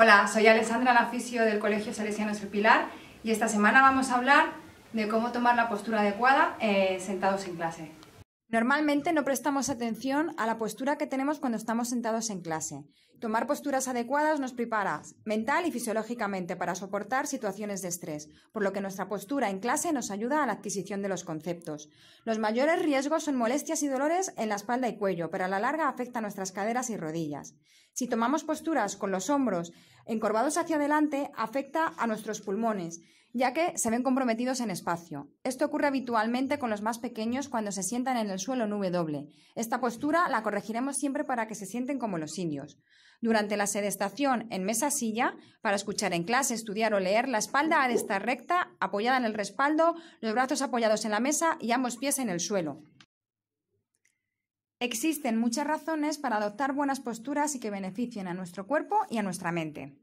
Hola, soy Alessandra Laficio del Colegio Salesiano El Pilar y esta semana vamos a hablar de cómo tomar la postura adecuada eh, sentados en clase. Normalmente no prestamos atención a la postura que tenemos cuando estamos sentados en clase. Tomar posturas adecuadas nos prepara mental y fisiológicamente para soportar situaciones de estrés, por lo que nuestra postura en clase nos ayuda a la adquisición de los conceptos. Los mayores riesgos son molestias y dolores en la espalda y cuello, pero a la larga afecta a nuestras caderas y rodillas. Si tomamos posturas con los hombros encorvados hacia adelante, afecta a nuestros pulmones, ya que se ven comprometidos en espacio. Esto ocurre habitualmente con los más pequeños cuando se sientan en el suelo en W. Esta postura la corregiremos siempre para que se sienten como los indios. Durante la sedestación en mesa-silla, para escuchar en clase, estudiar o leer, la espalda ha de estar recta, apoyada en el respaldo, los brazos apoyados en la mesa y ambos pies en el suelo. Existen muchas razones para adoptar buenas posturas y que beneficien a nuestro cuerpo y a nuestra mente.